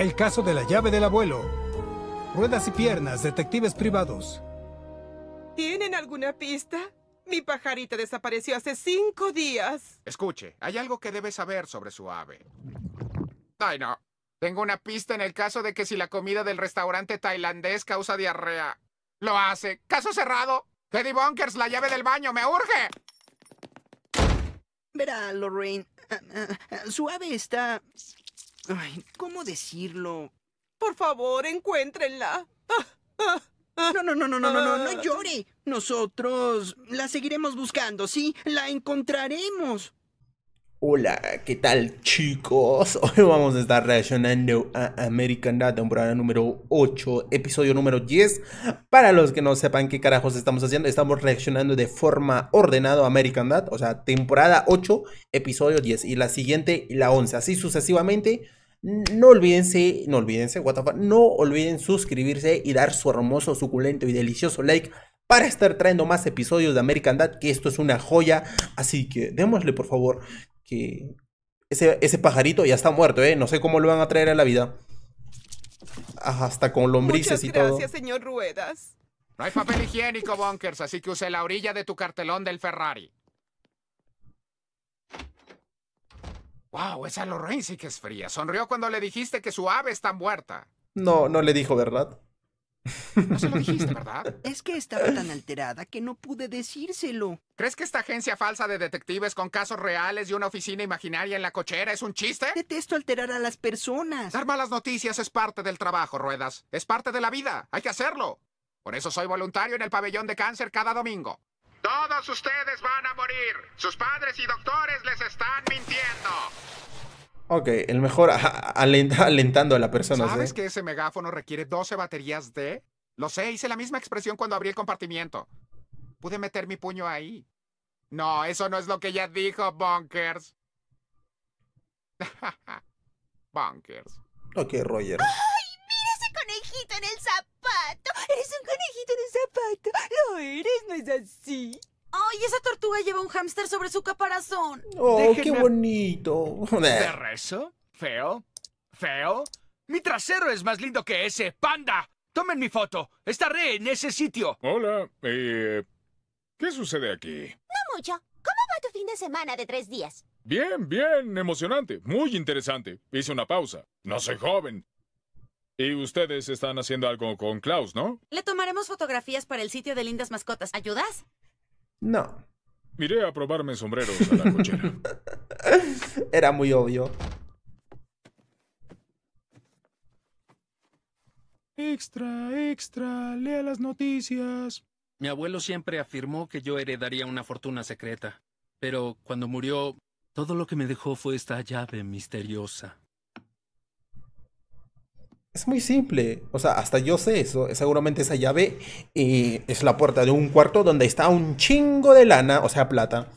El caso de la llave del abuelo. Ruedas y piernas, detectives privados. ¿Tienen alguna pista? Mi pajarita desapareció hace cinco días. Escuche, hay algo que debe saber sobre su ave. Ay, no. Tengo una pista en el caso de que si la comida del restaurante tailandés causa diarrea. Lo hace. Caso cerrado. Teddy Bunkers, la llave del baño, me urge. Verá, Lorraine. Eh, eh, eh, su ave está Ay, ¿cómo decirlo? Por favor, encuéntrenla. No, no, no, no, no, no, no, no llore. Nosotros la seguiremos buscando, ¿sí? La encontraremos. Hola, ¿qué tal chicos? Hoy vamos a estar reaccionando a American Dad, temporada número 8, episodio número 10. Para los que no sepan qué carajos estamos haciendo, estamos reaccionando de forma ordenada a American Dad, o sea, temporada 8, episodio 10, y la siguiente, la 11, así sucesivamente. No olvídense, no olvídense, no olviden suscribirse y dar su hermoso, suculento y delicioso like para estar trayendo más episodios de American Dad, que esto es una joya. Así que démosle por favor que ese, ese pajarito ya está muerto, ¿eh? No sé cómo lo van a traer a la vida. Hasta con lombrices y todo. Gracias, señor Ruedas. No hay papel higiénico, Bunkers, así que use la orilla de tu cartelón del Ferrari. Wow, esa Lorraine sí que es fría. Sonrió cuando le dijiste que su ave está muerta. No, no le dijo, ¿verdad? No se lo dijiste, ¿verdad? Es que estaba tan alterada que no pude decírselo. ¿Crees que esta agencia falsa de detectives con casos reales y una oficina imaginaria en la cochera es un chiste? Detesto alterar a las personas. Dar malas noticias es parte del trabajo, Ruedas. Es parte de la vida. Hay que hacerlo. Por eso soy voluntario en el pabellón de cáncer cada domingo. Todos ustedes van a morir. Sus padres y doctores les están mintiendo. Ok, el mejor alentando a la persona. ¿Sabes que ese megáfono requiere 12 baterías de? Lo sé, hice la misma expresión cuando abrí el compartimiento. Pude meter mi puño ahí. No, eso no es lo que ya dijo, Bunkers. bunkers. Ok, Roger. lleva un hámster sobre su caparazón. ¡Oh, qué bonito! ¿De rezo? ¿Feo? ¿Feo? Mi trasero es más lindo que ese. ¡Panda! Tomen mi foto. Estaré en ese sitio. Hola. Eh, ¿Qué sucede aquí? No mucho. ¿Cómo va tu fin de semana de tres días? Bien, bien. Emocionante. Muy interesante. Hice una pausa. No soy joven. Y ustedes están haciendo algo con Klaus, ¿no? Le tomaremos fotografías para el sitio de lindas mascotas. ¿Ayudas? No. Miré a probarme sombreros a la cochera. Era muy obvio. Extra, extra, lea las noticias. Mi abuelo siempre afirmó que yo heredaría una fortuna secreta, pero cuando murió, todo lo que me dejó fue esta llave misteriosa. Es muy simple. O sea, hasta yo sé eso. Seguramente esa llave y eh, es la puerta de un cuarto donde está un chingo de lana, o sea, plata.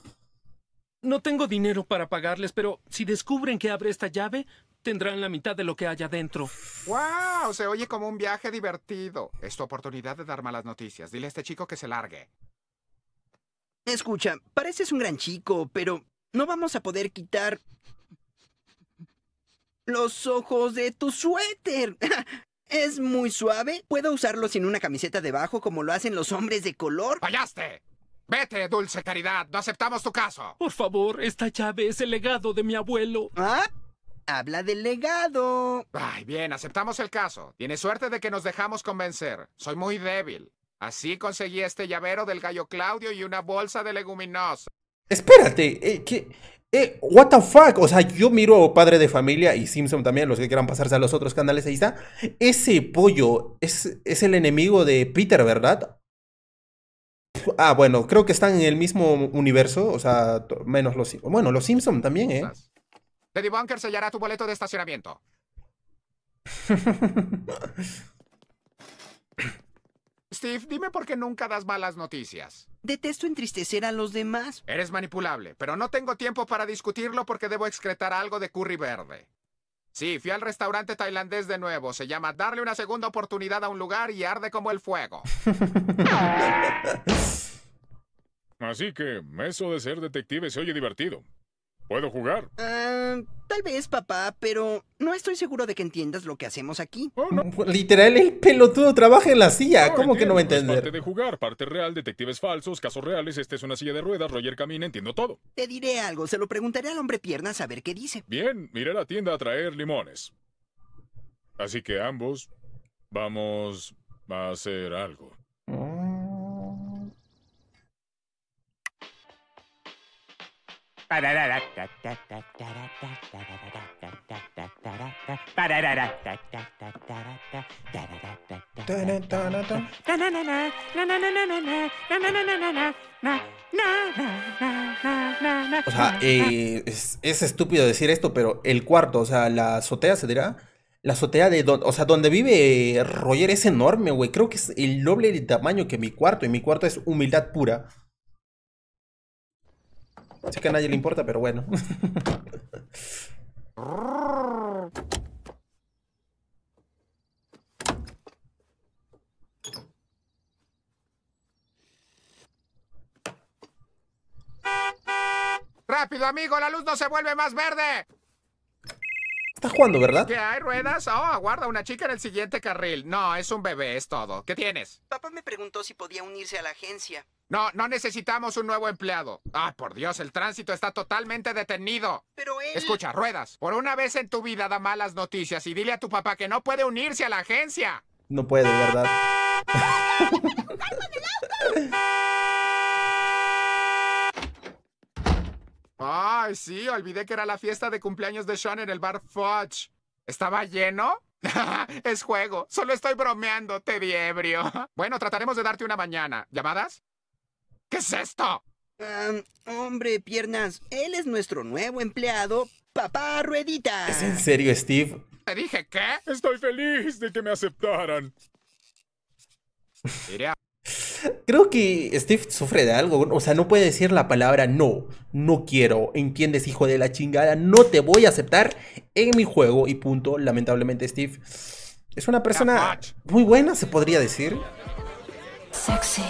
No tengo dinero para pagarles, pero si descubren que abre esta llave, tendrán la mitad de lo que haya dentro. ¡Wow! Se oye como un viaje divertido. Es tu oportunidad de dar malas noticias. Dile a este chico que se largue. Escucha, pareces un gran chico, pero no vamos a poder quitar los ojos de tu suéter. Es muy suave. Puedo usarlo sin una camiseta debajo como lo hacen los hombres de color. ¡Fallaste! Vete, dulce caridad. No aceptamos tu caso. Por favor, esta llave es el legado de mi abuelo. ¿Ah? Habla del legado. Ay, bien, aceptamos el caso. Tienes suerte de que nos dejamos convencer. Soy muy débil. Así conseguí este llavero del gallo Claudio y una bolsa de leguminosas. Espérate, eh, ¿qué? Eh, what the fuck? O sea, yo miro Padre de Familia y Simpson también, los que quieran pasarse a los otros canales, ahí está. Ese pollo es, es el enemigo de Peter, ¿verdad? Ah, bueno, creo que están en el mismo universo, o sea, menos los... Bueno, los Simpson también, ¿eh? Teddy Bunker sellará tu boleto de estacionamiento. Steve, dime por qué nunca das malas noticias. Detesto entristecer a los demás. Eres manipulable, pero no tengo tiempo para discutirlo porque debo excretar algo de curry verde. Sí, fui al restaurante tailandés de nuevo. Se llama darle una segunda oportunidad a un lugar y arde como el fuego. Así que eso de ser detective se oye divertido. ¿Puedo jugar? Ah, tal vez, papá, pero no estoy seguro de que entiendas lo que hacemos aquí. Oh, pues, literal, el pelotudo trabaja en la silla. ¿Cómo que no me entiendes? parte de jugar, parte real, detectives falsos, casos reales. Esta es una silla de ruedas, Roger camina, entiendo todo. Te diré algo, se lo preguntaré al hombre piernas a ver qué dice. Bien, iré la tienda a traer limones. Así que ambos vamos a hacer algo. Oh. O sea, es, estúpido decir esto, pero el cuarto, o sea, la azotea se dirá. La azotea de. o sea, donde vive Roger es enorme, güey. Creo que es el doble de tamaño que mi cuarto. Y mi cuarto es humildad pura. Así que a nadie le importa, pero bueno. ¡Rápido, amigo! ¡La luz no se vuelve más verde! Estás jugando, ¿verdad? ¿Qué hay ruedas? Oh, aguarda, una chica en el siguiente carril. No, es un bebé, es todo. ¿Qué tienes? Papá me preguntó si podía unirse a la agencia. No, no necesitamos un nuevo empleado. Ah, por Dios, el tránsito está totalmente detenido. Pero Escucha, ruedas. Por una vez en tu vida da malas noticias y dile a tu papá que no puede unirse a la agencia. No puede, ¿verdad? Ay, sí, olvidé que era la fiesta de cumpleaños de Sean en el bar Fudge. ¿Estaba lleno? es juego. Solo estoy bromeando, te ebrio. bueno, trataremos de darte una mañana. ¿Llamadas? ¿Qué es esto? hombre, piernas, él es nuestro nuevo empleado, papá Ruedita. ¿Es en serio, Steve? ¿Te dije qué? Estoy feliz de que me aceptaran. Creo que Steve sufre de algo, o sea, no puede decir la palabra no, no quiero, entiendes hijo de la chingada, no te voy a aceptar en mi juego y punto, lamentablemente Steve es una persona muy buena, se podría decir. Sexy.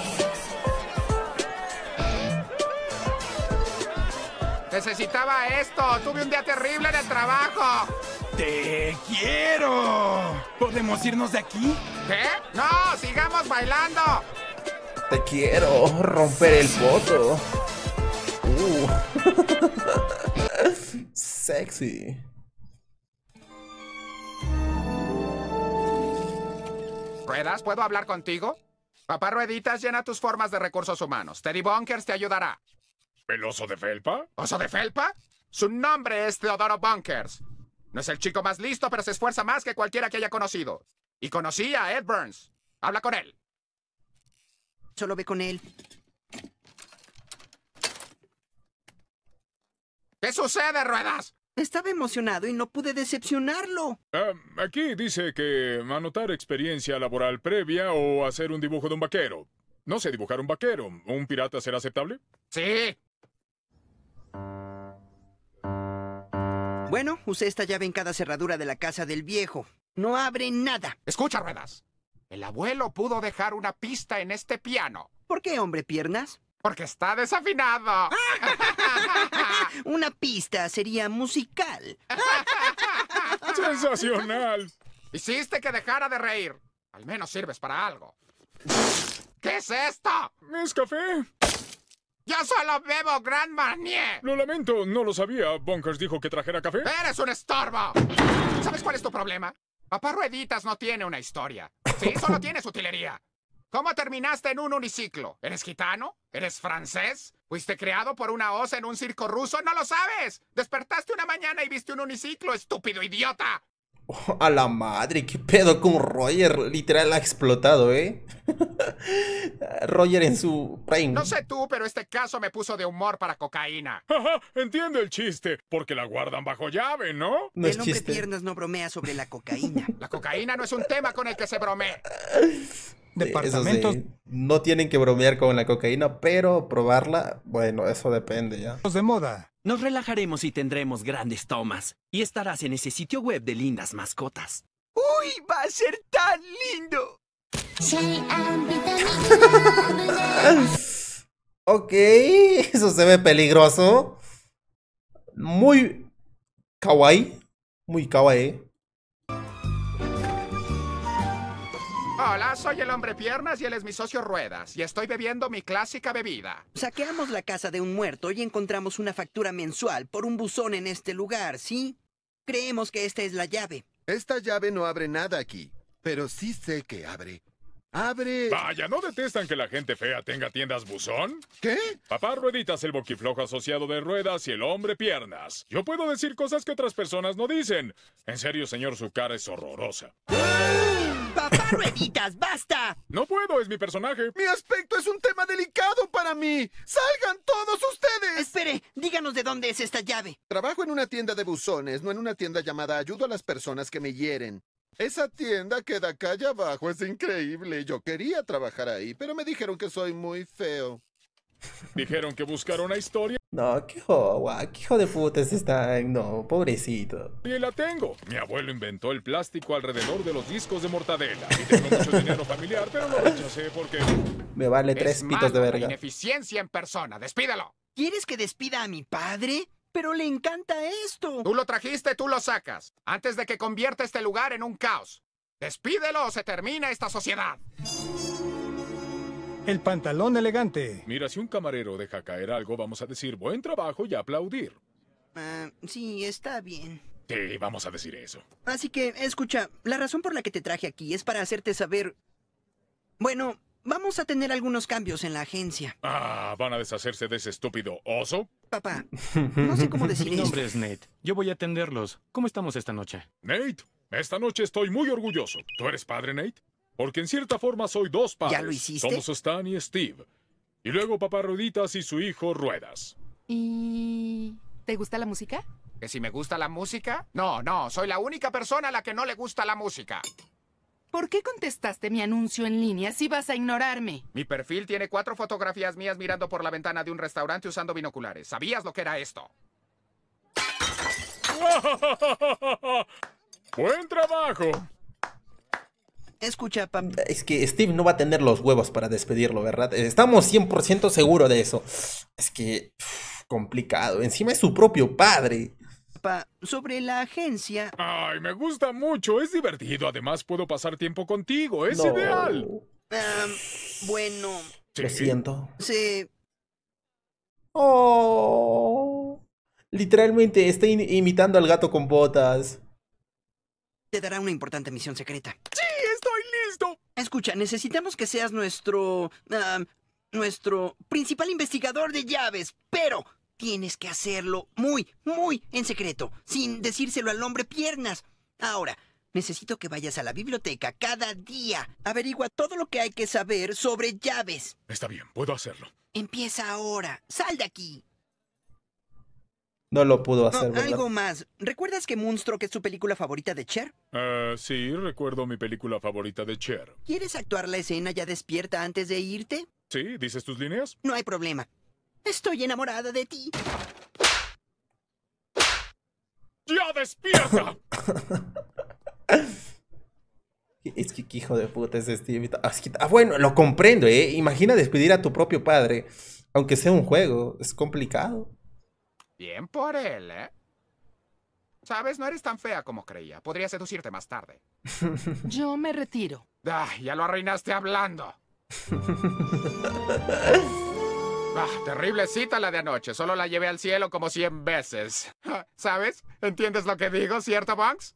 Necesitaba esto. Tuve un día terrible en el trabajo. ¡Te quiero! ¿Podemos irnos de aquí? ¿Qué? ¡No! ¡Sigamos bailando! Te quiero romper el voto. Uh. Sexy. ¿Ruedas? ¿Puedo hablar contigo? Papá Rueditas llena tus formas de recursos humanos. Teddy Bunkers te ayudará. ¿El oso de felpa? ¿Oso de felpa? Su nombre es Teodoro Bunkers. No es el chico más listo, pero se esfuerza más que cualquiera que haya conocido. Y conocí a Ed Burns. Habla con él. Solo ve con él. ¿Qué sucede, Ruedas? Estaba emocionado y no pude decepcionarlo. aquí dice que anotar experiencia laboral previa o hacer un dibujo de un vaquero. No sé dibujar un vaquero. ¿Un pirata será aceptable? Sí. Bueno, usé esta llave en cada cerradura de la casa del viejo. No abre nada. Escucha, ruedas. El abuelo pudo dejar una pista en este piano. ¿Por qué, hombre piernas? Porque está desafinado. una pista sería musical. Sensacional. Hiciste que dejara de reír. Al menos sirves para algo. ¿Qué es esto? Es café. ¡Yo solo bebo Grand Marnier! Lo lamento, no lo sabía. Bonkers dijo que trajera café. ¡Eres un estorbo! ¿Sabes cuál es tu problema? Papá Rueditas no tiene una historia. Sí, solo tiene utilería. ¿Cómo terminaste en un uniciclo? ¿Eres gitano? ¿Eres francés? ¿Fuiste creado por una osa en un circo ruso? ¡No lo sabes! Despertaste una mañana y viste un uniciclo, estúpido idiota. a la madre, qué pedo con Roger. Literal ha explotado, ¿eh? Roger en su prime. No sé tú, pero este caso me puso de humor para cocaína. entiendo el chiste, porque la guardan bajo llave, ¿no? no el hombre piernas no bromea sobre la cocaína. la cocaína no es un tema con el que se bromea. Departamentos. no tienen que bromear con la cocaína, pero probarla, bueno, eso depende ya. de moda. Nos relajaremos y tendremos grandes tomas. Y estarás en ese sitio web de lindas mascotas. ¡Uy! ¡Va a ser tan lindo! ok, eso se ve peligroso. Muy kawaii. Muy kawaii. Hola, soy el hombre piernas y él es mi socio Ruedas, y estoy bebiendo mi clásica bebida. Saqueamos la casa de un muerto y encontramos una factura mensual por un buzón en este lugar, ¿sí? Creemos que esta es la llave. Esta llave no abre nada aquí, pero sí sé que abre. Abre. Vaya, ¿no detestan que la gente fea tenga tiendas buzón? ¿Qué? Papá Rueditas, el boquiflojo asociado de ruedas y el hombre piernas. Yo puedo decir cosas que otras personas no dicen. En serio, señor, su cara es horrorosa. ¡Papá basta! No puedo, es mi personaje. Mi aspecto es un tema delicado para mí. ¡Salgan todos ustedes! Espere, díganos de dónde es esta llave. Trabajo en una tienda de buzones, no en una tienda llamada Ayudo a las personas que me hieren. Esa tienda queda calle abajo, es increíble. Yo quería trabajar ahí, pero me dijeron que soy muy feo. Dijeron que buscaron una historia. No, qué joda, qué hijo de putas está, No, pobrecito. Y la tengo. Mi abuelo inventó el plástico alrededor de los discos de mortadela. Y tengo mucho dinero familiar, pero lo rechacé porque. Me vale tres pitos de verga. Ineficiencia en persona, despídalo. ¿Quieres que despida a mi padre? Pero le encanta esto. Tú lo trajiste, tú lo sacas. Antes de que convierta este lugar en un caos. Despídelo o se termina esta sociedad. El pantalón elegante. Mira, si un camarero deja caer algo, vamos a decir buen trabajo y aplaudir. Ah, sí, está bien. Sí, vamos a decir eso. Así que, escucha, la razón por la que te traje aquí es para hacerte saber... Bueno, vamos a tener algunos cambios en la agencia. Ah, ¿van a deshacerse de ese estúpido oso? Papá, no sé cómo decir Mi nombre es Nate. Yo voy a atenderlos. ¿Cómo estamos esta noche? Nate, esta noche estoy muy orgulloso. ¿Tú eres padre, Nate? Porque en cierta forma soy dos padres. ¿Ya lo hiciste? Somos Stan y Steve. Y luego papá Ruditas y su hijo Ruedas. ¿Y te gusta la música? ¿Que si me gusta la música? No, no, soy la única persona a la que no le gusta la música. ¿Por qué contestaste mi anuncio en línea si vas a ignorarme? Mi perfil tiene cuatro fotografías mías mirando por la ventana de un restaurante usando binoculares. ¿Sabías lo que era esto? ¡Buen trabajo! Escucha, Es que Steve no va a tener los huevos para despedirlo, ¿verdad? Eh, estamos 100% seguros de eso. Es que. complicado. Encima es su propio padre. Papá, sobre la agencia. Ay, me gusta mucho. Es divertido. Además, puedo pasar tiempo contigo. Es ideal. Em, bueno. Lo siento. Sí. Oh. Literalmente está imitando al gato con botas. Te dará una importante misión secreta. ¡Sí! Escucha, necesitamos que seas nuestro... nuestro principal investigador de llaves, pero tienes que hacerlo muy, muy en secreto, sin decírselo al hombre piernas. Ahora, necesito que vayas a la biblioteca cada día. Averigua todo lo que hay que saber sobre llaves. Está bien, puedo hacerlo. Empieza ahora. Sal de aquí. No lo pudo hacer. algo más. ¿Recuerdas que que es tu película favorita de Cher? Ah, sí, recuerdo mi película favorita de Cher. ¿Quieres actuar la escena ya despierta antes de irte? Sí, ¿dices tus líneas? No hay problema. Estoy enamorada de ti. ¡Ya despierta! Es que hijo de puta es este. Ah, ah, bueno, lo comprendo, ¿eh? Imagina despedir a tu propio padre. Aunque sea un juego, es complicado. Bien por él, ¿eh? Sabes, no eres tan fea como creía. Podría seducirte más tarde. Yo me retiro. ya lo arruinaste hablando. Ah, terrible cita la de anoche. Solo la llevé al cielo como cien veces. ¿Sabes? ¿Entiendes lo que digo, cierto, Bunks?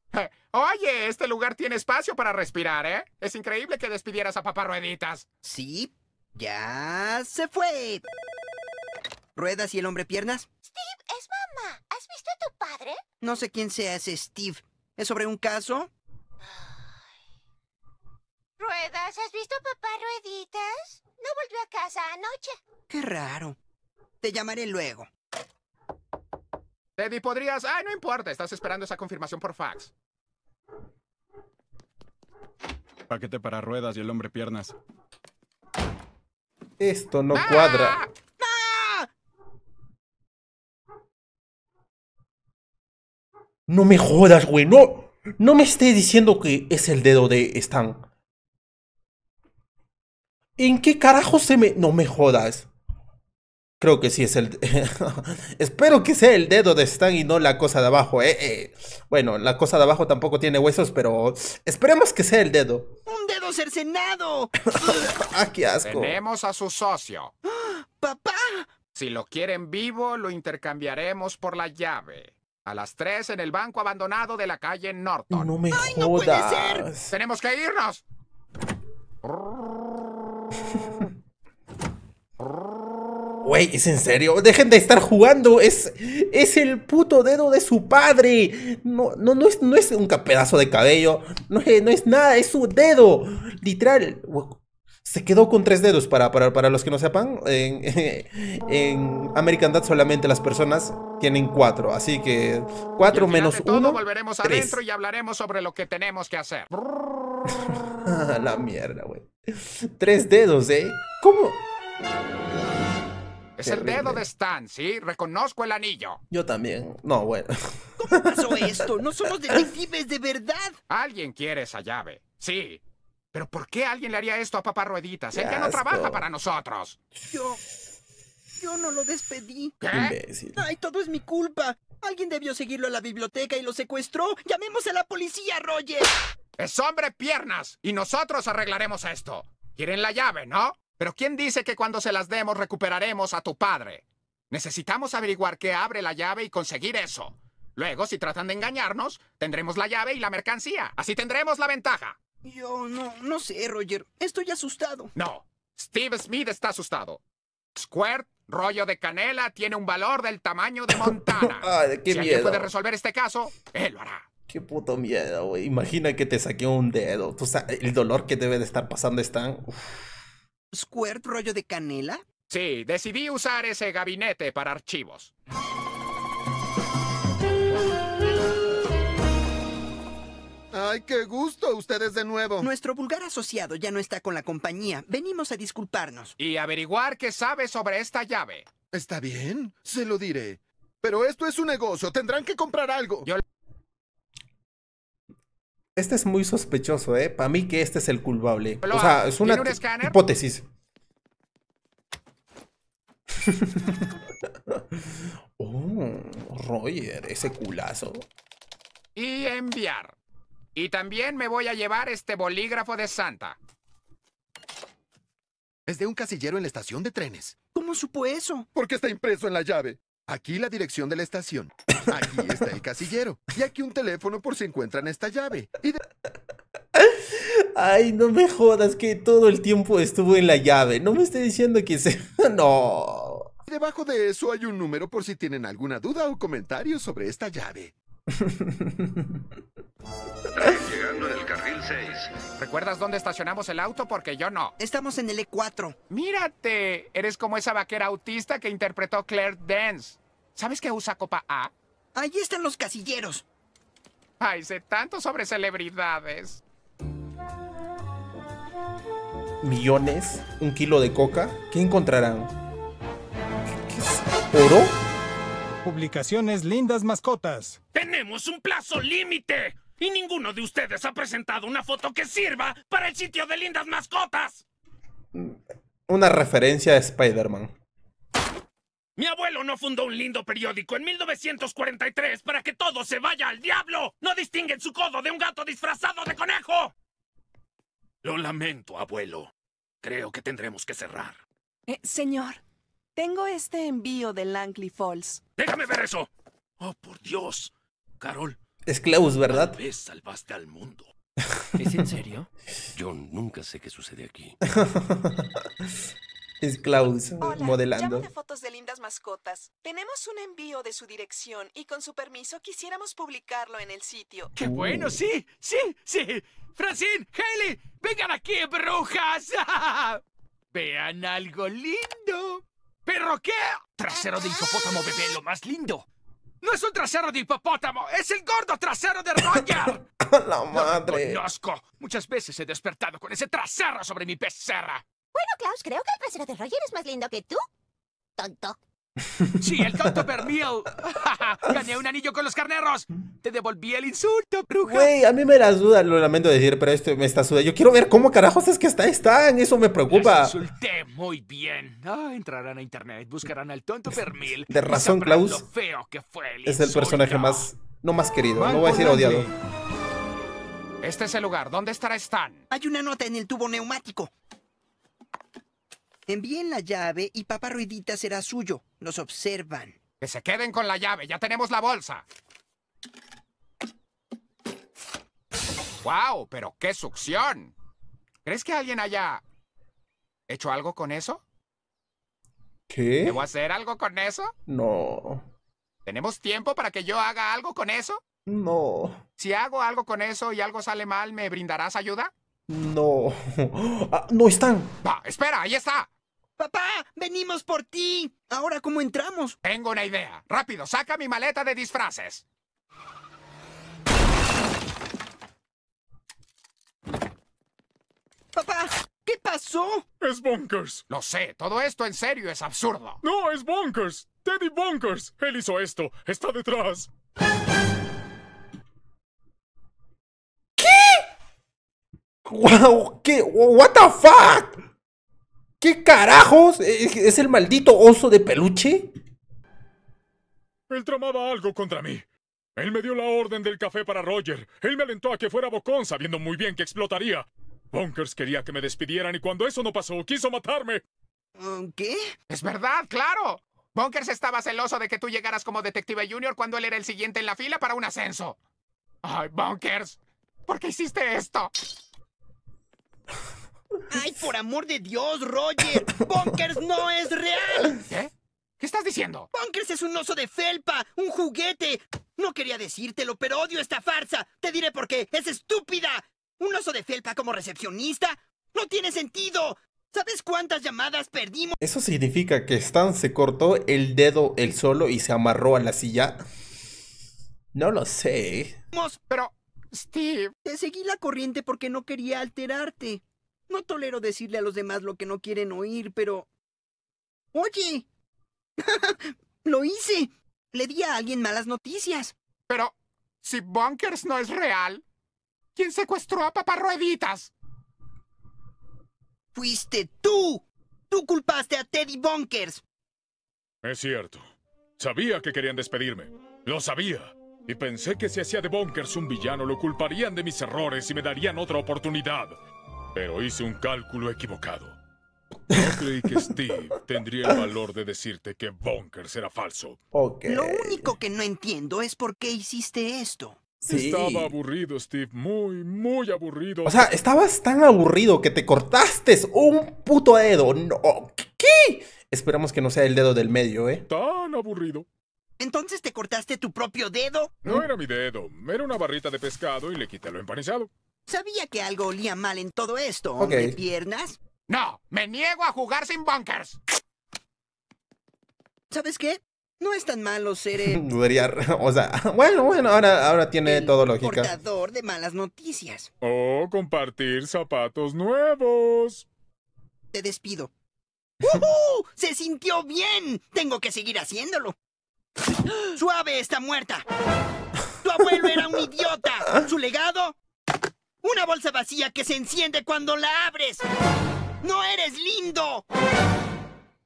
Oye, este lugar tiene espacio para respirar, ¿eh? Es increíble que despidieras a papá Rueditas. Sí, ya se fue. ¿Ruedas y el hombre piernas? Steve, es mamá. ¿Has visto a tu padre? No sé quién sea Steve. ¿Es sobre un caso? Ruedas, ¿has visto a papá Rueditas? No volvió a casa anoche. Qué raro. Te llamaré luego. Teddy, podrías. Ay, no importa, estás esperando esa confirmación por fax. Paquete para ruedas y el hombre piernas. Esto no ¡Ah! cuadra. No me jodas, güey. No, no me esté diciendo que es el dedo de Stan. ¿En qué carajo se me.? No me jodas. Creo que sí es el. Espero que sea el dedo de Stan y no la cosa de abajo, eh, eh, Bueno, la cosa de abajo tampoco tiene huesos, pero. Esperemos que sea el dedo. ¡Un dedo cercenado! ¡Ah, qué asco! Tenemos a su socio. ¡Papá! Si lo quieren vivo, lo intercambiaremos por la llave. A las 3 en el banco abandonado de la calle Norton. No me ¡Ay, ¡Tenemos que irnos! ¡Wey, ¿es en serio? Dejen de estar jugando. Es, es el puto dedo de su padre. No, no, no, es, no es un pedazo de cabello. No es, no es nada, es su dedo. Literal se quedó con tres dedos. Para, para, los que no sepan, en, American Dad solamente las personas tienen cuatro. Así que cuatro y menos todo, uno. Volveremos adentro y hablaremos sobre lo que tenemos que hacer. La mierda, güey. Tres dedos, ¿eh? ¿Cómo? Es el dedo de Stan, sí, reconozco el anillo. Yo también. No, bueno. ¿Cómo pasó esto? No somos detectives de verdad. Alguien quiere esa llave. Sí, ¿Pero por qué alguien le haría esto a papá Rueditas? Él no trabaja para nosotros. Yo. Yo no lo despedí. ¿Qué? Ay, todo es mi culpa. Alguien debió seguirlo a la biblioteca y lo secuestró. Llamemos a la policía, Roger. Es hombre piernas y nosotros arreglaremos esto. Quieren la llave, ¿no? Pero ¿quién dice que cuando se las demos recuperaremos a tu padre? Necesitamos averiguar qué abre la llave y conseguir eso. Luego, si tratan de engañarnos, tendremos la llave y la mercancía. Así tendremos la ventaja. Yo no, no sé, Roger. Estoy asustado. No, Steve Smith está asustado. Squirt, rollo de canela, tiene un valor del tamaño de Montana. Ay, qué si puede resolver este caso, él lo hará. Qué puto miedo, güey. Imagina que te saqué un dedo. el dolor que debe de estar pasando están. ¿Squirt rollo de canela? Sí, decidí usar ese gabinete para archivos. ¡Ay, qué gusto! Ustedes de nuevo. Nuestro vulgar asociado ya no está con la compañía. Venimos a disculparnos. Y averiguar qué sabe sobre esta llave. Está bien, se lo diré. Pero esto es un negocio, tendrán que comprar algo. Este es muy sospechoso, ¿eh? Para mí que este es el culpable. O sea, es una hipótesis. oh, Roger, ese culazo. Y enviar. Y también me voy a llevar este bolígrafo de Santa. Es de un casillero en la estación de trenes. ¿Cómo supo eso? Porque está impreso en la llave. Aquí la dirección de la estación. Aquí está el casillero. Y aquí un teléfono por si encuentran esta llave. Ay, no me jodas que todo el tiempo estuvo en la llave. No me esté diciendo que se... no. Debajo de eso hay un número por si tienen alguna duda o comentario sobre esta llave. Llegando en el carril 6. ¿Recuerdas dónde estacionamos el auto? Porque yo no. Estamos en el E4. Mírate, eres como esa vaquera autista que interpretó Claire Dance. ¿Sabes qué usa copa A? Ahí están los casilleros. Ay, sé tanto sobre celebridades. Millones, un kilo de coca, ¿qué encontrarán? es? ¿Oro? publicaciones Lindas Mascotas. ¡Tenemos un plazo límite! Y ninguno de ustedes ha presentado una foto que sirva para el sitio de Lindas Mascotas. Una referencia a Spider-Man. Mi abuelo no fundó un lindo periódico en 1943 para que todo se vaya al diablo. No distinguen su codo de un gato disfrazado de conejo. Lo lamento, abuelo. Creo que tendremos que cerrar. Eh, señor, tengo este envío de Langley Falls. ¡Déjame ver eso! ¡Oh, por Dios! Carol. Es Klaus, ¿verdad? vez salvaste al mundo. ¿Es en serio? Yo nunca sé qué sucede aquí. es Klaus Hola, modelando. de fotos de lindas mascotas. Tenemos un envío de su dirección y con su permiso quisiéramos publicarlo en el sitio. ¡Qué bueno! ¡Sí! ¡Sí! ¡Sí! ¡Francine! ¡Haley! ¡Vengan aquí, brujas! ¡Vean algo lindo! ¿Pero qué? Trasero de hipopótamo, bebé, lo más lindo. No es un trasero de hipopótamo, es el gordo trasero de Roger. la madre. Lo conozco. Muchas veces he despertado con ese trasero sobre mi pecera. Bueno, Klaus, creo que el trasero de Roger es más lindo que tú. Tonto. Sí, el tonto Permil Gané un anillo con los carneros. Te devolví el insulto, bruja. Güey, a mí me da duda, lo lamento decir, pero esto me está suda. Yo quiero ver cómo carajos es que está, Stan Eso me preocupa. insulté muy bien. Ah, entrarán a internet, buscarán al tonto Permil. De razón, Klaus. es el personaje más, no más querido, no voy a decir odiado. Este es el lugar. ¿Dónde estará Stan? Hay una nota en el tubo neumático. Envíen la llave y papá Ruidita será suyo. Nos observan. Que se queden con la llave, ya tenemos la bolsa. ¡Wow! ¡Pero qué succión! ¿Crees que alguien haya hecho algo con eso? ¿Qué? ¿Debo hacer algo con eso? No. ¿Tenemos tiempo para que yo haga algo con eso? No. Si hago algo con eso y algo sale mal, ¿me brindarás ayuda? No. Ah, no están. Va, espera, ahí está. ¡Papá! ¡Venimos por ti! ¿Ahora cómo entramos? Tengo una idea. Rápido, saca mi maleta de disfraces. ¡Papá! ¿Qué pasó? Es Bonkers. Lo sé, todo esto en serio es absurdo. No, es Bonkers. Teddy Bonkers. Él hizo esto. Está detrás. ¿Qué? ¡Wow! ¿Qué? ¿What the fuck? ¿Qué carajos? ¿E-, e-, ¿Es el maldito oso de peluche? Él tramaba algo contra mí. Él me dio la orden del café para Roger. Él me alentó a que fuera bocón, sabiendo muy bien que explotaría. Bunkers quería que me despidieran y cuando eso no pasó, quiso matarme. ¿Qué? Es verdad, claro. Bunkers estaba celoso de que tú llegaras como detective junior cuando él era el siguiente en la fila para un ascenso. Ay, Bunkers, ¿por qué hiciste esto? ¡Ay, por amor de Dios, Roger! Bonkers no es real! ¿Qué? ¿Eh? ¿Qué estás diciendo? ¡Bunkers es un oso de felpa! ¡Un juguete! No quería decírtelo, pero odio esta farsa. Te diré por qué. ¡Es estúpida! ¿Un oso de felpa como recepcionista? ¡No tiene sentido! ¿Sabes cuántas llamadas perdimos? Eso significa que Stan se cortó el dedo él solo y se amarró a la silla. No lo sé. Pero, Steve. Te seguí la corriente porque no quería alterarte. No tolero decirle a los demás lo que no quieren oír, pero... Oye. lo hice. Le di a alguien malas noticias. Pero... Si Bunkers no es real, ¿quién secuestró a Papá Rueditas? Fuiste tú. Tú culpaste a Teddy Bunkers. Es cierto. Sabía que querían despedirme. Lo sabía. Y pensé que si hacía de Bunkers un villano, lo culparían de mis errores y me darían otra oportunidad pero hice un cálculo equivocado. No creí que Steve tendría el valor de decirte que Bunker será falso. Lo único que no entiendo es por qué hiciste esto. Estaba aburrido, Steve. Muy, muy aburrido. O sea, estabas tan aburrido que te cortaste un puto dedo. ¿Qué? Esperamos que no sea el dedo del medio, ¿eh? Tan aburrido. ¿Entonces te cortaste tu propio dedo? No era mi dedo. Era una barrita de pescado y le quité lo empanizado. Sabía que algo olía mal en todo esto, hombre piernas. No, me niego a jugar sin bunkers. ¿Sabes qué? No es tan malo ser el... Eh, o sea, bueno, bueno, ahora, ahora tiene todo lógica. portador de malas noticias. O oh, compartir zapatos nuevos. Te despido. ¡Uhú! ¡Se sintió bien! Tengo que seguir haciéndolo. ¡Ah! ¡Suave está muerta! ¡Tu abuelo era un idiota! ¿Su legado? Una bolsa vacía que se enciende cuando la abres. ¡No eres lindo!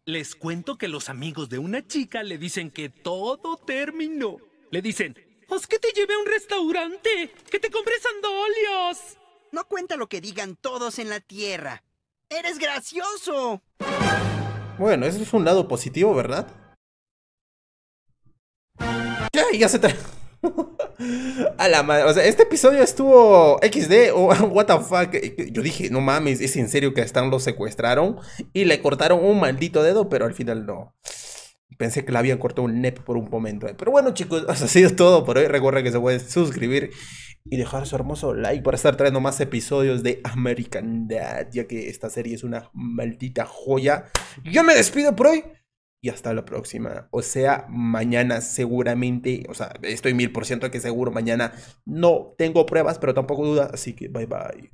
Les cuento que los amigos de una chica le dicen que todo terminó. Le dicen, os que te lleve a un restaurante, que te compres sandolios! No cuenta lo que digan todos en la tierra. ¡Eres gracioso! Bueno, eso es un lado positivo, ¿verdad? Ya, ya se te a la madre. O sea, este episodio estuvo XD o what the fuck. Yo dije, no mames, es en serio que a Stan lo secuestraron y le cortaron un maldito dedo, pero al final no. Pensé que le habían cortado un nep por un momento. Pero bueno, chicos, eso ha sido todo por hoy. Recuerden que se pueden suscribir y dejar su hermoso like para estar trayendo más episodios de American Dad, ya que esta serie es una maldita joya. Yo me despido por hoy y hasta la próxima. O sea, mañana seguramente, o sea, estoy mil por ciento que seguro mañana no tengo pruebas, pero tampoco duda, así que bye bye.